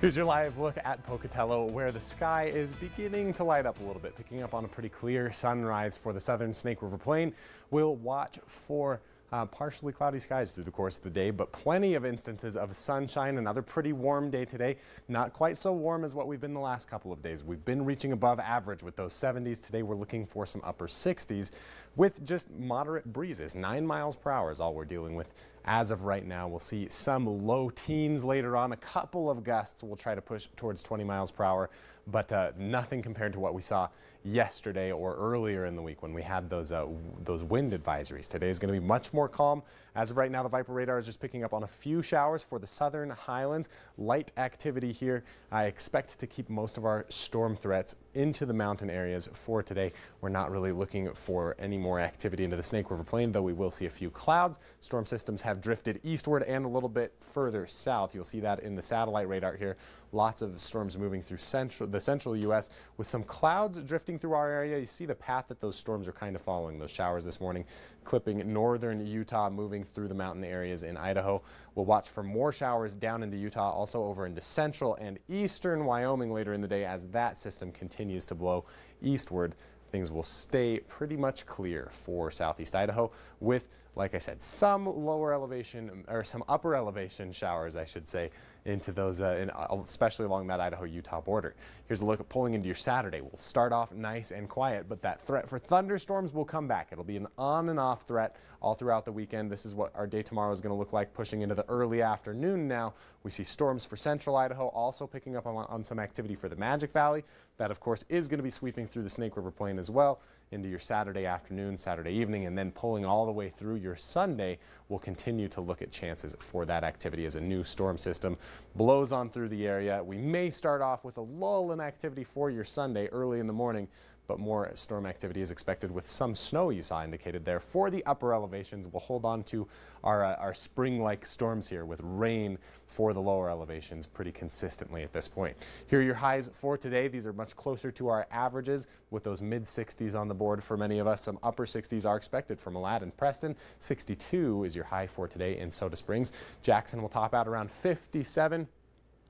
Here's your live look at Pocatello, where the sky is beginning to light up a little bit, picking up on a pretty clear sunrise for the southern Snake River Plain. We'll watch for uh, partially cloudy skies through the course of the day, but plenty of instances of sunshine. Another pretty warm day today. Not quite so warm as what we've been the last couple of days. We've been reaching above average with those 70s. Today we're looking for some upper 60s with just moderate breezes. Nine miles per hour is all we're dealing with as of right now. We'll see some low teens later on. A couple of gusts will try to push towards 20 miles per hour but uh, nothing compared to what we saw yesterday or earlier in the week when we had those uh, those wind advisories. Today is going to be much more calm. As of right now, the Viper radar is just picking up on a few showers for the southern highlands. Light activity here. I expect to keep most of our storm threats into the mountain areas for today. We're not really looking for any more activity into the Snake River Plain, though we will see a few clouds. Storm systems have drifted eastward and a little bit further south. You'll see that in the satellite radar here. Lots of storms moving through central, the central U.S. with some clouds drifting through our area. You see the path that those storms are kind of following. Those showers this morning clipping northern Utah, moving through the mountain areas in Idaho. We'll watch for more showers down into Utah, also over into central and eastern Wyoming later in the day as that system continues to blow eastward. Things will stay pretty much clear for southeast Idaho with like I said, some lower elevation or some upper elevation showers, I should say, into those, uh, in, uh, especially along that Idaho-Utah border. Here's a look at pulling into your Saturday. We'll start off nice and quiet, but that threat for thunderstorms will come back. It'll be an on and off threat all throughout the weekend. This is what our day tomorrow is going to look like pushing into the early afternoon now. We see storms for central Idaho also picking up on, on some activity for the Magic Valley. That, of course, is going to be sweeping through the Snake River Plain as well into your Saturday afternoon, Saturday evening, and then pulling all the way through your Sunday, we'll continue to look at chances for that activity as a new storm system blows on through the area. We may start off with a lull in activity for your Sunday early in the morning, but more storm activity is expected with some snow you saw indicated there. For the upper elevations, we'll hold on to our, uh, our spring-like storms here with rain for the lower elevations pretty consistently at this point. Here are your highs for today. These are much closer to our averages with those mid-60s on the board for many of us. Some upper 60s are expected from Malad and Preston. 62 is your high for today in Soda Springs. Jackson will top out around 57.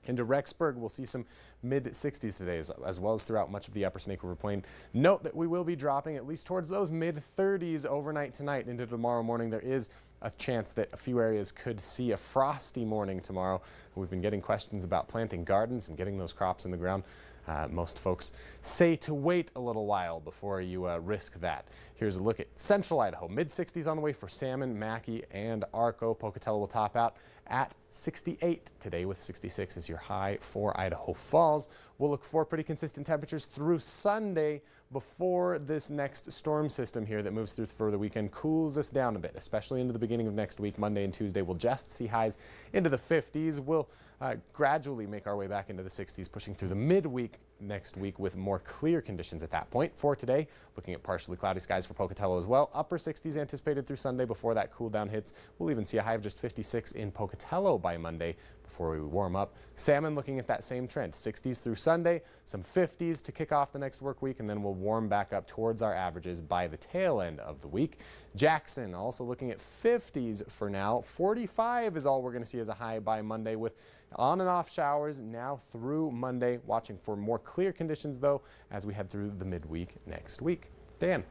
Into Rexburg, we'll see some mid 60s today, as, well as throughout much of the upper Snake River Plain. Note that we will be dropping at least towards those mid 30s overnight tonight into tomorrow morning. There is a chance that a few areas could see a frosty morning tomorrow. We've been getting questions about planting gardens and getting those crops in the ground. Uh, most folks say to wait a little while before you uh, risk that. Here's a look at central Idaho. Mid 60s on the way for Salmon, Mackey, and Arco. Pocatello will top out at 68 today with 66 as your high for Idaho Falls. Falls. We'll look for pretty consistent temperatures through Sunday before this next storm system here that moves through for the weekend cools us down a bit, especially into the beginning of next week. Monday and Tuesday, we'll just see highs into the 50s. We'll uh, gradually make our way back into the 60s, pushing through the midweek next week with more clear conditions at that point. For today, looking at partially cloudy skies for Pocatello as well. Upper 60s anticipated through Sunday before that cool down hits. We'll even see a high of just 56 in Pocatello by Monday before we warm up. Salmon looking at that same trend, 60s through Sunday, some 50s to kick off the next work week, and then we'll warm back up towards our averages by the tail end of the week. Jackson also looking at 50s for now. 45 is all we're going to see as a high by Monday with on and off showers now through Monday. Watching for more clear conditions, though, as we head through the midweek next week. Dan.